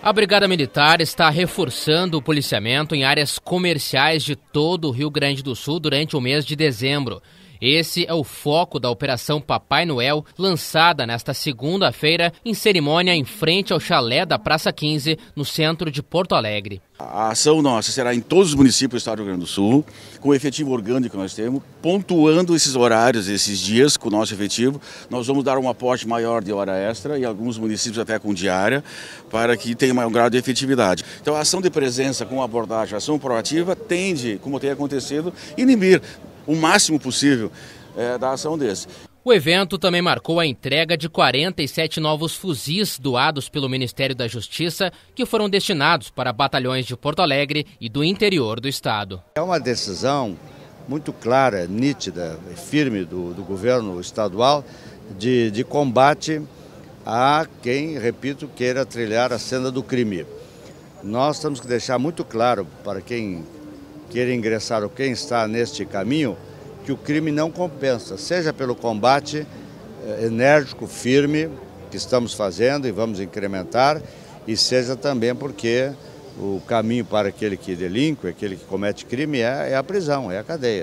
A Brigada Militar está reforçando o policiamento em áreas comerciais de todo o Rio Grande do Sul durante o mês de dezembro. Esse é o foco da Operação Papai Noel, lançada nesta segunda-feira em cerimônia em frente ao chalé da Praça 15, no centro de Porto Alegre. A ação nossa será em todos os municípios do Estado do Rio Grande do Sul, com o efetivo orgânico que nós temos, pontuando esses horários, esses dias com o nosso efetivo. Nós vamos dar um aporte maior de hora extra e alguns municípios até com diária, para que tenha maior grau de efetividade. Então a ação de presença com abordagem, a ação proativa, tende, como tem acontecido, inibir o máximo possível é, da ação desse. O evento também marcou a entrega de 47 novos fuzis doados pelo Ministério da Justiça, que foram destinados para batalhões de Porto Alegre e do interior do estado. É uma decisão muito clara, nítida e firme do, do governo estadual de, de combate a quem, repito, queira trilhar a senda do crime. Nós temos que deixar muito claro para quem queira ingressar ou quem está neste caminho, que o crime não compensa, seja pelo combate eh, enérgico, firme, que estamos fazendo e vamos incrementar, e seja também porque o caminho para aquele que delinque, aquele que comete crime, é, é a prisão, é a cadeia.